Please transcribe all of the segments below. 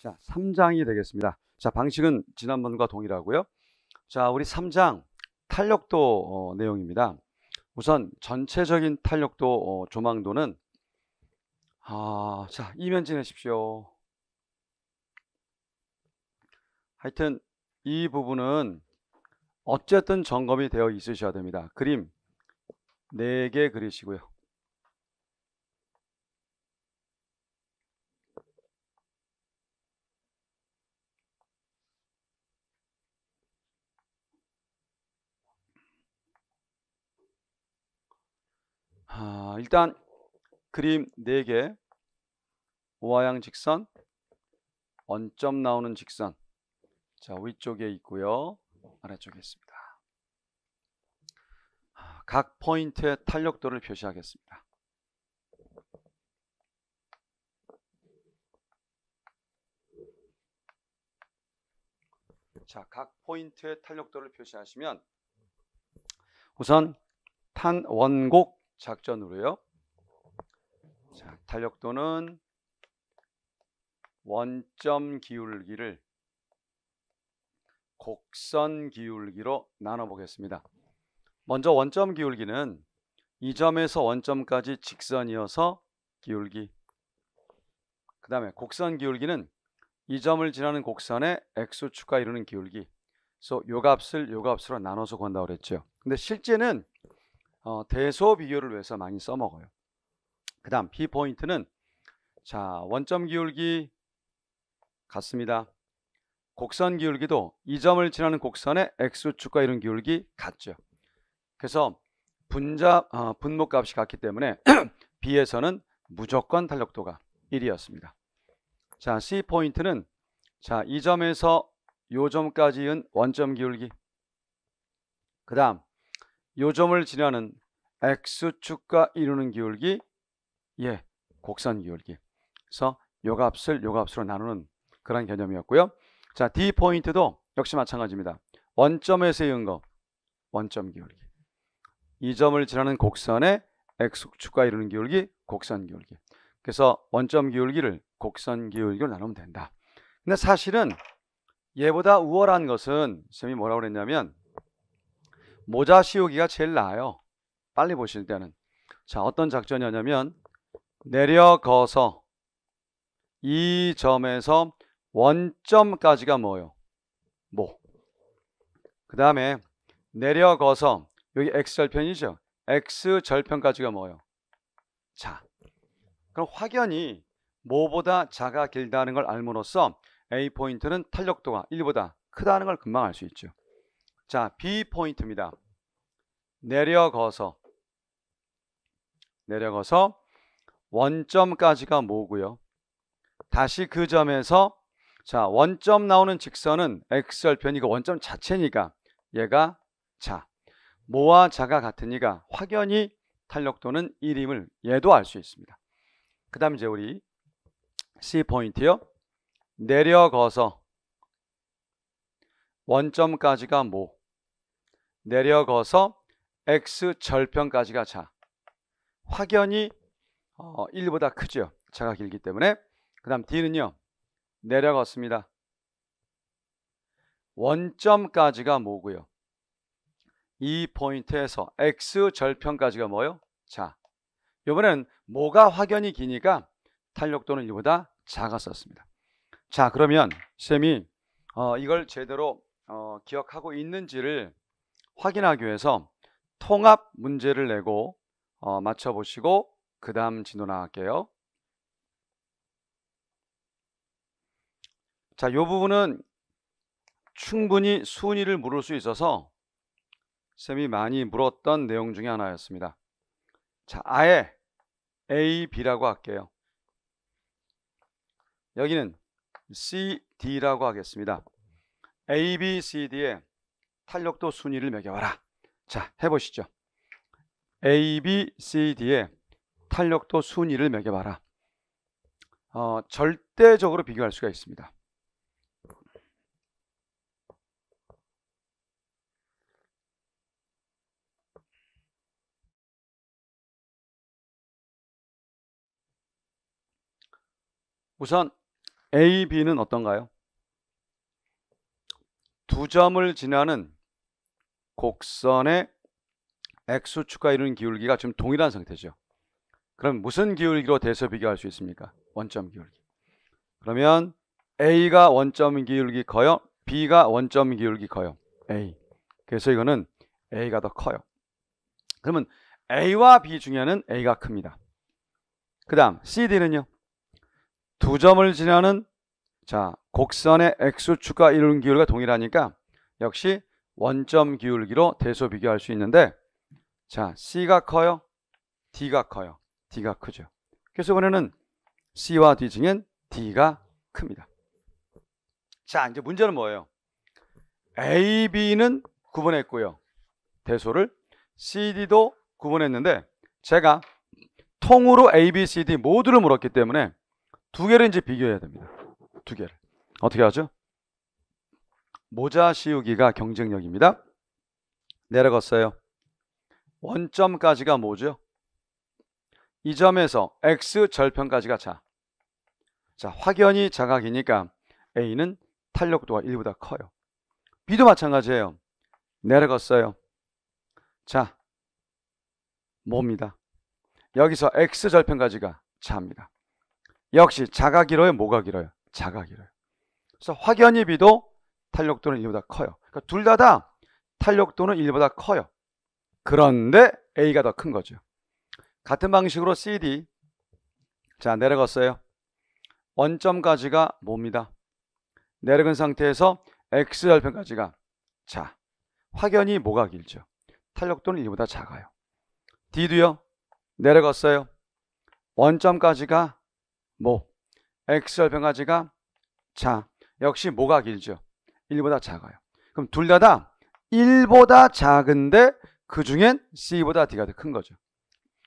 자, 3장이 되겠습니다. 자, 방식은 지난번과 동일하고요. 자, 우리 3장 탄력도 어, 내용입니다. 우선 전체적인 탄력도 어, 조망도는 아, 자, 이면 지내십시오. 하여튼 이 부분은 어쨌든 점검이 되어 있으셔야 됩니다. 그림 4개 그리시고요. 아, 일단 그림 4개 오화양 직선 원점 나오는 직선 자 위쪽에 있고요 아래쪽에 있습니다 아, 각 포인트의 탄력도를 표시하겠습니다 자, 각 포인트의 탄력도를 표시하시면 우선 탄 원곡 작전으로요. 자, 탄력도는 원점 기울기를 곡선 기울기로 나눠 보겠습니다. 먼저 원점 기울기는 이 점에서 원점까지 직선이어서 기울기 그 다음에 곡선 기울기는 이 점을 지나는 곡선의 x축과 이루는 기울기 그래서 요 값을 요 값으로 나눠서 구한다고 그랬죠 근데 실제는 어, 대소 비교를 위해서 많이 써먹어요. 그 다음 B 포인트는 자 원점 기울기 같습니다. 곡선 기울기도 이 점을 지나는 곡선의 x축과 이런 기울기 같죠. 그래서 분자 어, 분모값이 같기 때문에 B에서는 무조건 탄력도가 1이었습니다. 자 C 포인트는 자 이 점에서 요 점까지 은 원점 기울기 그 다음 요점을 지나는 X축과 이루는 기울기 예, 곡선 기울기 그래서 요 값을 요 값으로 나누는 그런 개념이었고요 자, D포인트도 역시 마찬가지입니다 원점에 서 세운 거 원점 기울기 이 점을 지나는 곡선의 X축과 이루는 기울기 곡선 기울기 그래서 원점 기울기를 곡선 기울기로 나누면 된다 근데 사실은 얘보다 우월한 것은 쌤이 뭐라고 그랬냐면 모자 씌우기가 제일 나아요. 빨리 보실 때는. 자, 어떤 작전이냐면 내려가서 이 점에서 원점까지가 뭐예요? 뭐. 그 다음에 내려가서 여기 x절편이죠. x절편까지가 뭐예요? 자, 그럼 확연히 뭐보다 자가 길다는 걸 알므로써 A 포인트는 탄력도가 1보다 크다는 걸 금방 알 수 있죠. 자, B 포인트입니다. 내려가서 내려가서 원점까지가 뭐고요? 다시 그 점에서 자, 원점 나오는 직선은 x절편이고 원점 자체니까 얘가 자. 모와 자가 같으니까 확연히 탄력도는 1임을 얘도 알 수 있습니다. 그다음 이제 우리 C 포인트요. 내려가서 원점까지가 뭐 내려가서 x 절편까지가 자 확연히 어, 1보다 크죠 자가 길기 때문에 그 다음 d는요 내려갔습니다 원점까지가 뭐고요 이 포인트에서 x 절편까지가 뭐요 자 요번엔 뭐가 확연히 기니까 탄력도는 1보다 작았었습니다 자 그러면 쌤이 어, 이걸 제대로 어, 기억하고 있는지를 확인하기 위해서 통합 문제를 내고 어, 맞춰보시고 그 다음 진도 나갈게요. 자, 이 부분은 충분히 순위를 물을 수 있어서 쌤이 많이 물었던 내용 중에 하나였습니다. 자, 아예 A, B라고 할게요. 여기는 C, D라고 하겠습니다. A, B, C, D에 탄력도 순위를 매겨와라. 자, 해보시죠. A, B, C, D의 탄력도 순위를 매겨봐라. 어, 절대적으로 비교할 수가 있습니다. 우선 A, B는 어떤가요? 두 점을 지나는 곡선의 X축과 이루는 기울기가 지금 동일한 상태죠. 그럼 무슨 기울기로 대서 비교할 수 있습니까? 원점 기울기. 그러면 A가 원점 기울기 커요. B가 원점 기울기 커요. A. 그래서 이거는 A가 더 커요. 그러면 A와 B 중에는 A가 큽니다. 그 다음 CD는요. 두 점을 지나는 자 곡선의 X축과 이루는 기울기가 동일하니까 역시 원점 기울기로 대소 비교할 수 있는데 자 C가 커요? D가 커요? D가 크죠. 그래서 이번에는 C와 D 중엔 D가 큽니다. 자 이제 문제는 뭐예요? A, B는 구분했고요. 대소를 CD도 구분했는데 제가 통으로 A, B, C, D 모두를 물었기 때문에 두 개를 이제 비교해야 됩니다. 두 개를. 어떻게 하죠? 모자 씌우기가 경쟁력입니다. 내려갔어요. 원점까지가 뭐죠? 이 점에서 x 절편까지가 자. 자, 확연히 자각이니까 a는 탄력도가 1보다 커요. b도 마찬가지예요. 내려갔어요. 자, 뭡니다. 여기서 x 절편까지가 자입니다. 역시 자가 길어요, 뭐가 길어요? 자가 길어요. 그래서 확연히 b도 탄력도는 1보다 커요. 그러니까 둘다 다 탄력도는 1보다 커요. 그런데 A가 더 큰 거죠. 같은 방식으로 CD 자 내려갔어요. 원점까지가 뭡니다. 내려간 상태에서 X절편까지가 자 확연히 뭐가 길죠. 탄력도는 1보다 작아요. D도요. 내려갔어요. 원점까지가 뭐 X절편까지가 자 역시 뭐가 길죠. 1보다 작아요. 그럼 둘 다 다 1보다 작은데 그 중엔 C보다 D가 더 큰 거죠.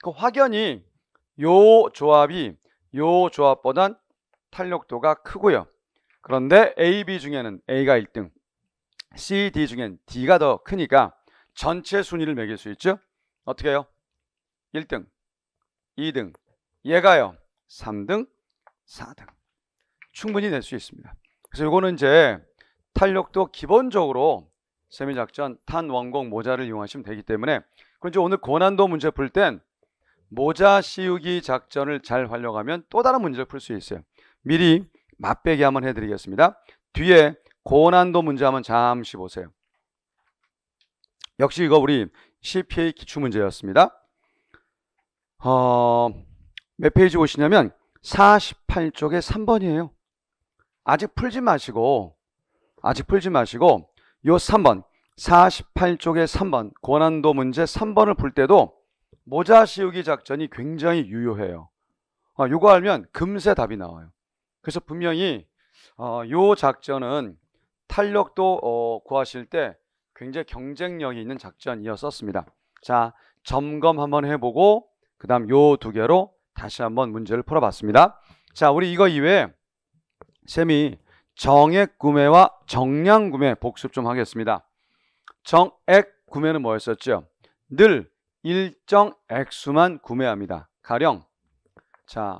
그 확연히 요 조합이 요 조합보단 탄력도가 크고요. 그런데 A, B 중에는 A가 1등, C, D 중엔 D가 더 크니까 전체 순위를 매길 수 있죠. 어떻게 해요? 1등, 2등, 얘가요. 3등, 4등. 충분히 낼 수 있습니다. 그래서 이거는 이제 탄력도 기본적으로 세미작전 탄원공 모자를 이용하시면 되기 때문에 그런지 오늘 고난도 문제 풀 땐 모자 씌우기 작전을 잘 활용하면 또 다른 문제를 풀 수 있어요 미리 맛배기 한번 해드리겠습니다 뒤에 고난도 문제 한번 잠시 보세요 역시 이거 우리 CPA 기출문제였습니다 어, 몇 페이지 보시냐면 48쪽에 3번이에요 아직 풀지 마시고 아직 풀지 마시고 요 3번 48쪽의 3번 고난도 문제 3번을 풀 때도 모자 씌우기 작전이 굉장히 유효해요. 아, 요거 알면 금세 답이 나와요. 그래서 분명히 어, 요 작전은 탄력도 어, 구하실 때 굉장히 경쟁력이 있는 작전이었었습니다. 자, 점검 한번 해보고 그 다음 요 두 개로 다시 한번 문제를 풀어봤습니다. 자, 우리 이거 이외에 쌤이 정액 구매와 정량 구매 복습 좀 하겠습니다. 정액 구매는 뭐였었죠? 늘 일정 액수만 구매합니다. 가령 자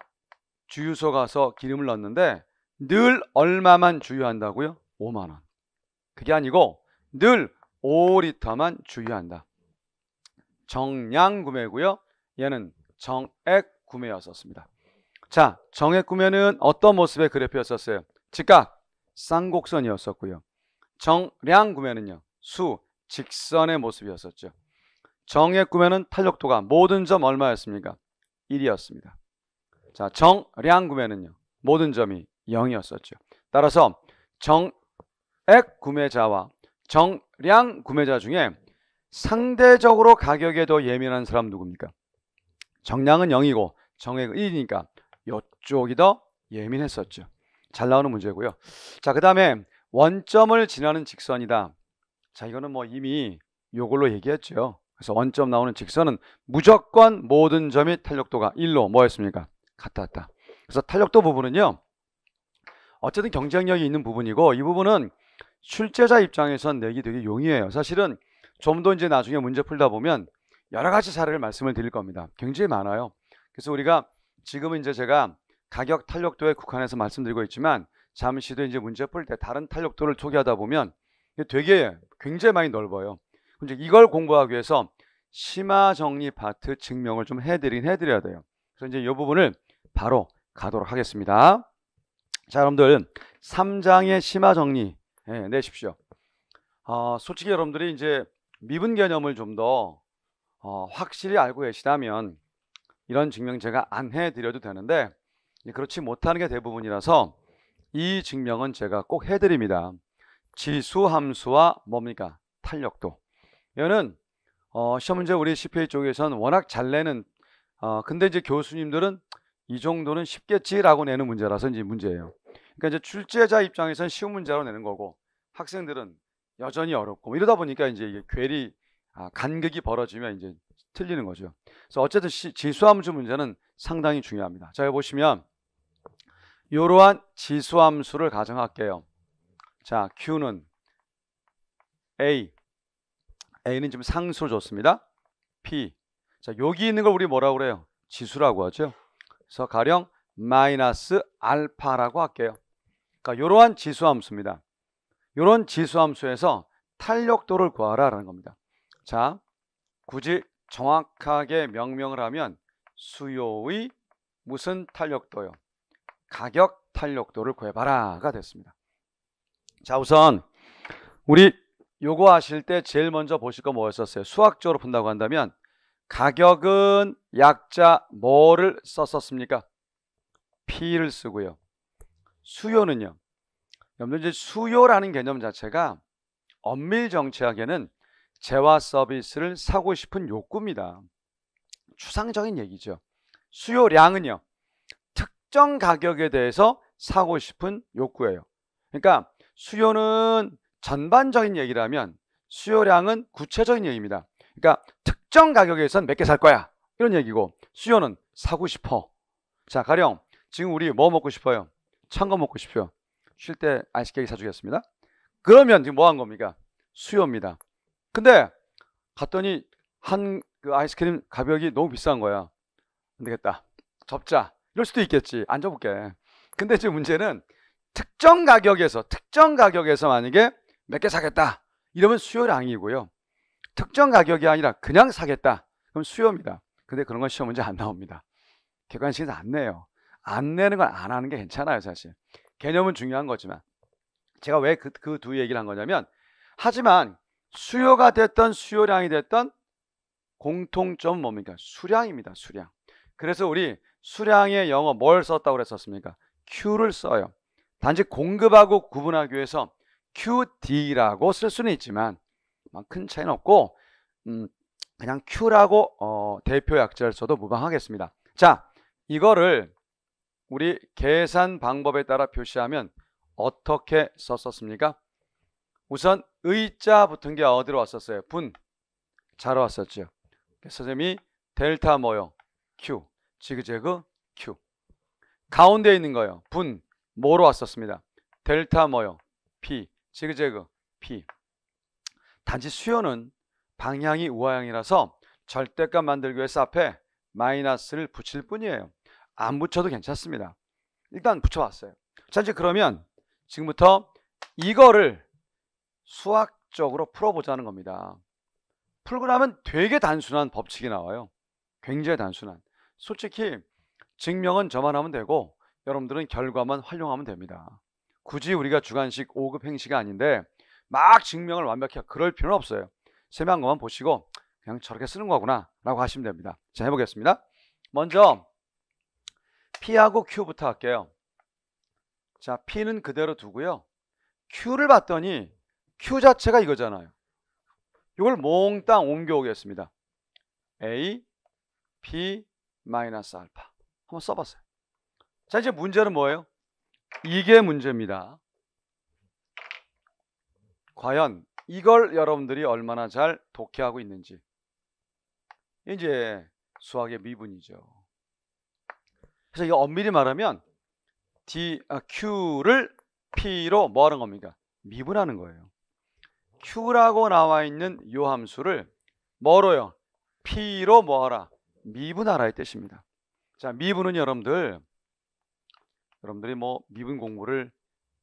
주유소 가서 기름을 넣었는데 늘 얼마만 주유한다고요? 5만 원. 그게 아니고 늘 5리터만 주유한다. 정량 구매고요. 얘는 정액 구매였었습니다. 자, 정액 구매는 어떤 모습의 그래프였었어요? 즉각 쌍곡선이었었고요. 정량 구면은요. 수, 직선의 모습이었었죠. 정의 구면은 탄력도가 모든 점 얼마였습니까? 1이었습니다. 자, 정량 구면은요. 모든 점이 0이었었죠. 따라서 정액 구매자와 정량 구매자 중에 상대적으로 가격에 더 예민한 사람 누굽니까? 정량은 0이고 정액은 1이니까 이쪽이 더 예민했었죠. 잘 나오는 문제고요. 자, 그 다음에 원점을 지나는 직선이다. 자, 이거는 뭐 이미 요걸로 얘기했죠. 그래서 원점 나오는 직선은 무조건 모든 점이 탄력도가 1로 뭐였습니까? 같았다. 그래서 탄력도 부분은요. 어쨌든 경쟁력이 있는 부분이고 이 부분은 출제자 입장에선 내기 되게 용이해요. 사실은 좀 더 이제 나중에 문제 풀다 보면 여러 가지 사례를 말씀을 드릴 겁니다. 굉장히 많아요. 그래서 우리가 지금은 이제 제가 가격 탄력도에 국한해서 말씀드리고 있지만 잠시도 이제 문제 풀 때 다른 탄력도를 초기하다 보면 되게 굉장히 많이 넓어요. 이제 이걸 공부하기 위해서 심화 정리 파트 증명을 좀 해드린 해드려야 돼요. 그래서 이제 이 부분을 바로 가도록 하겠습니다. 자, 여러분들 3장의 심화 정리 네, 내십시오. 어, 솔직히 여러분들이 이제 미분 개념을 좀더 어, 확실히 알고 계시다면 이런 증명제가 안 해드려도 되는데 예, 그렇지 못하는 게 대부분이라서 이 증명은 제가 꼭 해드립니다. 지수 함수와 뭡니까? 탄력도. 이거는 어, 시험 문제 우리 CPA 쪽에서는 워낙 잘 내는 어, 근데 이제 교수님들은 이 정도는 쉽겠지라고 내는 문제라서 이제 문제예요. 그러니까 이제 출제자 입장에선 쉬운 문제로 내는 거고 학생들은 여전히 어렵고 뭐 이러다 보니까 이제 이게 괴리 아, 간격이 벌어지면 이제 틀리는 거죠. 그래서 어쨌든 시, 지수함수 문제는 상당히 중요합니다. 자, 여기 보시면 이러한 지수함수를 가정할게요. 자, Q는 A. A는 지금 상수로 줬습니다. P. 자, 여기 있는 걸 우리 뭐라고 그래요? 지수라고 하죠. 그래서 가령 마이너스 알파라고 할게요. 그러니까 이러한 지수함수입니다. 이런 지수함수에서 탄력도를 구하라는 겁니다. 자, 굳이 정확하게 명명을 하면 수요의 무슨 탄력도요? 가격 탄력도를 구해봐라가 됐습니다. 자 우선 우리 요거 하실 때 제일 먼저 보실 거 뭐였었어요? 수학적으로 본다고 한다면 가격은 약자 뭐를 썼었습니까? P를 쓰고요. 수요는요. 여러분 이제 수요라는 개념 자체가 엄밀 정치학에는 재화 서비스를 사고 싶은 욕구입니다. 추상적인 얘기죠. 수요량은요. 특정 가격에 대해서 사고 싶은 욕구예요. 그러니까 수요는 전반적인 얘기라면 수요량은 구체적인 얘기입니다. 그러니까 특정 가격에선 몇 개 살 거야 이런 얘기고 수요는 사고 싶어. 자 가령 지금 우리 뭐 먹고 싶어요? 찬 거 먹고 싶어요. 쉴 때아이스크림 사주겠습니다. 그러면 지금 뭐 한 겁니까? 수요입니다. 근데 갔더니 한 그 아이스크림 가격이 너무 비싼 거야. 안 되겠다. 접자. 이럴 수도 있겠지. 앉아볼게 근데 지금 문제는 특정 가격에서, 특정 가격에서 만약에 몇 개 사겠다. 이러면 수요량이고요. 특정 가격이 아니라 그냥 사겠다. 그럼 수요입니다. 근데 그런 건 시험 문제 안 나옵니다. 객관식에서 안 내요. 안 내는 건 안 하는 게 괜찮아요, 사실. 개념은 중요한 거지만. 제가 왜그그 두 얘기를 한 거냐면, 하지만 수요가 됐던 수요량이 됐던 공통점 뭡니까? 수량입니다, 수량. 그래서 우리 수량의 영어 뭘 썼다고 그랬었습니까? Q를 써요. 단지 공급하고 구분하기 위해서 QD라고 쓸 수는 있지만 큰 차이는 없고 음, 그냥 Q라고 어, 대표 약자를 써도 무방하겠습니다. 자, 이거를 우리 계산 방법에 따라 표시하면 어떻게 썼었습니까? 우선 의자 붙은 게 어디로 왔었어요? 분, 자 왔었죠. 선생님이 델타 모요 Q 지그재그 Q 가운데 있는 거예요 분 뭐로 왔었습니다 델타 뭐요 P 지그재그 P 단지 수요는 방향이 우하향이라서 절대값 만들기 위해서 앞에 마이너스를 붙일 뿐이에요 안 붙여도 괜찮습니다 일단 붙여봤어요 자 이제 그러면 지금부터 이거를 수학적으로 풀어보자는 겁니다 풀고 나면 되게 단순한 법칙이 나와요 굉장히 단순한 솔직히 증명은 저만 하면 되고 여러분들은 결과만 활용하면 됩니다. 굳이 우리가 주관식 5급 행시가 아닌데 막 증명을 완벽히 그럴 필요는 없어요. 세미한 것만 보시고 그냥 저렇게 쓰는 거구나 라고 하시면 됩니다. 자 해보겠습니다. 먼저 P하고 Q부터 할게요. 자 P는 그대로 두고요. Q를 봤더니 Q 자체가 이거잖아요. 이걸 몽땅 옮겨오겠습니다. A, B, 마이너스 알파 한번 써봤어요 자 이제 문제는 뭐예요? 이게 문제입니다 과연 이걸 여러분들이 얼마나 잘 독해하고 있는지 이제 수학의 미분이죠 그래서 이거 엄밀히 말하면 D, 아, Q를 P로 뭐 하는 겁니까? 미분하는 거예요 Q라고 나와 있는 요 함수를 뭐로요? P로 뭐하라? 미분하라의 뜻입니다. 자, 미분은 여러분들 여러분들이 뭐 미분 공부를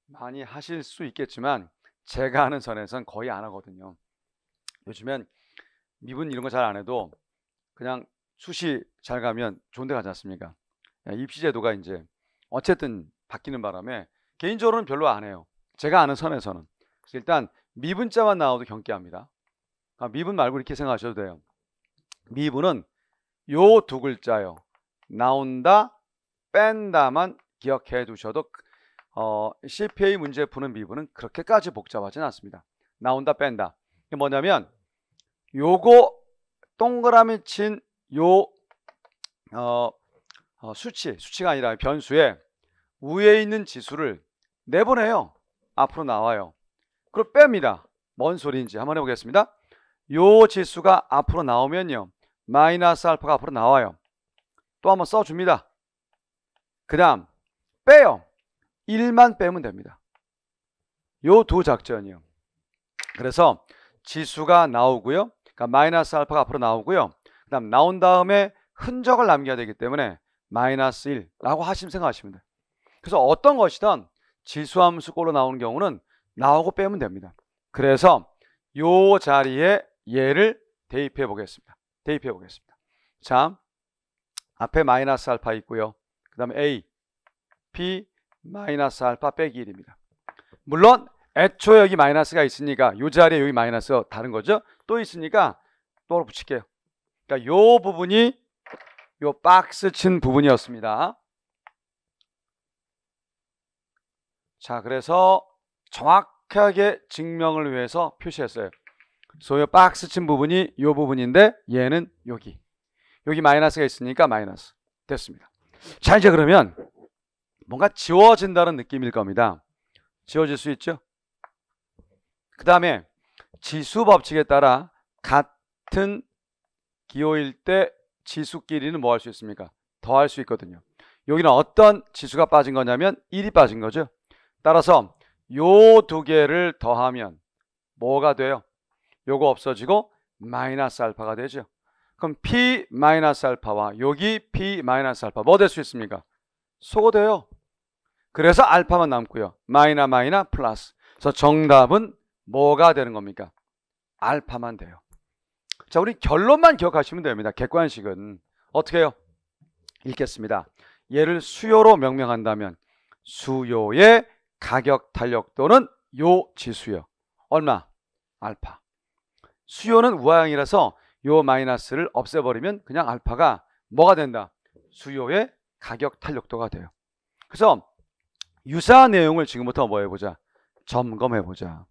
많이 하실 수 있겠지만 제가 아는선에서는 거의 안 하거든요. 요즘엔 미분 이런 거 잘 안 해도 그냥 수시 잘 가면 좋은 데 가지 않습니까? 입시제도가 이제 어쨌든 바뀌는 바람에 개인적으로는 별로 안 해요. 제가 아는 선에서는. 그래서 일단 미분자만 나와도 경계합니다. 아, 미분 말고 이렇게 생각하셔도 돼요. 미분은 요두 글자요. 나온다, 뺀다만 기억해 두셔도 그, 어, CPA 문제 푸는 미분은 그렇게까지 복잡하진 않습니다. 나온다, 뺀다. 이게 뭐냐면 요거 동그라미 친요 어, 어, 수치, 수치가 아니라 변수에 위에 있는 지수를 내보내요. 앞으로 나와요. 그리고 뺍니다. 뭔 소리인지 한번 해보겠습니다. 요 지수가 앞으로 나오면요. 마이너스 알파가 앞으로 나와요. 또 한번 써줍니다. 그 다음 빼요. 1만 빼면 됩니다. 요 두 작전이요. 그래서 지수가 나오고요. 그러니까 마이너스 알파가 앞으로 나오고요. 그 다음 나온 다음에 흔적을 남겨야 되기 때문에 마이너스 1라고 하시면 생각하시면 돼요. 그래서 어떤 것이든 지수함수꼴로 나오는 경우는 나오고 빼면 됩니다. 그래서 요 자리에 얘를 대입해 보겠습니다. 대입해 보겠습니다. 자, 앞에 마이너스 알파 있고요. 그 다음에 A, P, 마이너스 알파 빼기 1입니다. 물론 애초에 여기 마이너스가 있으니까 이 자리에 여기 마이너스 다른 거죠. 또 있으니까 또 붙일게요. 그러니까 요 부분이 요 박스 친 부분이었습니다. 자, 그래서 정확하게 증명을 위해서 표시했어요. 소요 박스 친 부분이 이 부분인데 얘는 여기. 여기 마이너스가 있으니까 마이너스. 됐습니다. 자 이제 그러면 뭔가 지워진다는 느낌일 겁니다. 지워질 수 있죠? 그 다음에 지수 법칙에 따라 같은 기호일 때 지수끼리는 뭐 할 수 있습니까? 더할 수 있거든요. 여기는 어떤 지수가 빠진 거냐면 1이 빠진 거죠. 따라서 요 두 개를 더하면 뭐가 돼요? 요거 없어지고 마이너스 알파가 되죠. 그럼 P 마이너스 알파와 여기 P 마이너스 알파 뭐 될 수 있습니까? 소거돼요. 그래서 알파만 남고요. 마이너 마이너 플러스. 그래서 정답은 뭐가 되는 겁니까? 알파만 돼요. 자, 우리 결론만 기억하시면 됩니다. 객관식은 어떻게 해요? 읽겠습니다. 얘를 수요로 명명한다면 수요의 가격 탄력도는 요 지수요. 얼마? 알파. 수요는 우하향이라서 요 마이너스를 없애버리면 그냥 알파가 뭐가 된다? 수요의 가격 탄력도가 돼요. 그래서 유사한 내용을 지금부터 뭐 해보자? 점검해보자.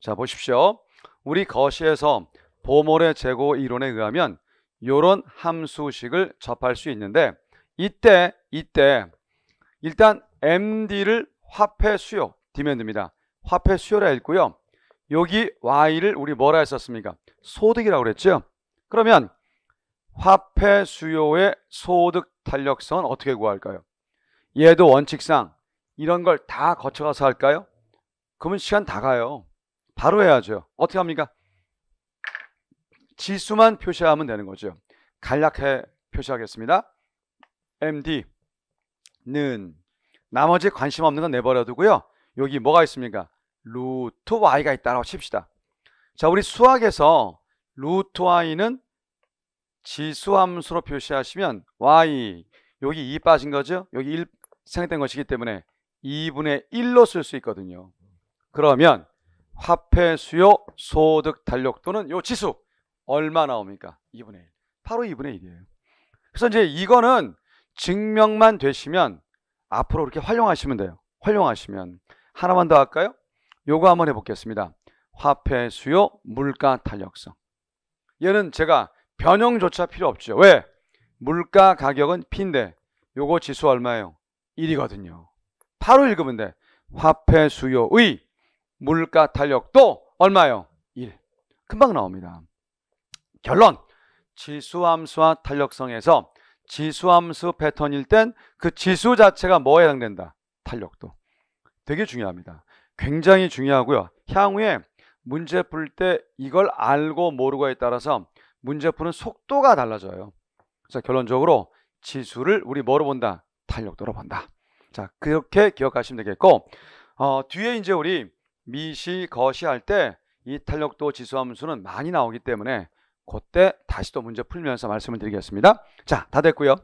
자 보십시오. 우리 거시에서 보몰의 재고 이론에 의하면 요런 함수식을 접할 수 있는데 이때 이때 일단 MD를 화폐 수요 디면드입니다 화폐 수요라 읽고요. 여기 y를 우리 뭐라 했었습니까? 소득이라고 그랬죠? 그러면 화폐 수요의 소득 탄력성은 어떻게 구할까요? 얘도 원칙상 이런 걸 다 거쳐가서 할까요? 그러면 시간 다 가요. 바로 해야죠. 어떻게 합니까? 지수만 표시하면 되는 거죠. 간략해 표시하겠습니다. MD는 나머지 관심 없는 건 내버려 두고요. 여기 뭐가 있습니까? 루트 y가 있다라고 칩시다. 자, 우리 수학에서 루트 y는 지수함수로 표시하시면 y 여기 2 빠진 거죠? 여기 1 생략된 것이기 때문에 2분의 1로 쓸 수 있거든요. 그러면 화폐 수요 소득 달력또는 요 지수 얼마 나옵니까? 2분의 1. 바로 2분의 1이에요. 그래서 이제 이거는 증명만 되시면 앞으로 이렇게 활용하시면 돼요. 활용하시면 하나만 더 할까요? 요거 한번 해보겠습니다. 화폐 수요 물가 탄력성. 얘는 제가 변형조차 필요 없죠. 왜? 물가 가격은 P인데 요거 지수 얼마예요? 1이거든요. 바로 읽으면 돼. 화폐 수요의 물가 탄력도 얼마예요? 1. 금방 나옵니다. 결론. 지수함수와 탄력성에서 지수함수 패턴일 땐 그 지수 자체가 뭐에 해당된다? 탄력도. 되게 중요합니다. 굉장히 중요하고요. 향후에 문제 풀 때 이걸 알고 모르고에 따라서 문제 푸는 속도가 달라져요. 자, 결론적으로 지수를 우리 뭐로 본다? 탄력도로 본다. 자, 그렇게 기억하시면 되겠고, 어, 뒤에 이제 우리 미시, 거시 할 때 이 탄력도 지수 함수는 많이 나오기 때문에 그때 다시 또 문제 풀면서 말씀을 드리겠습니다. 자, 다 됐고요.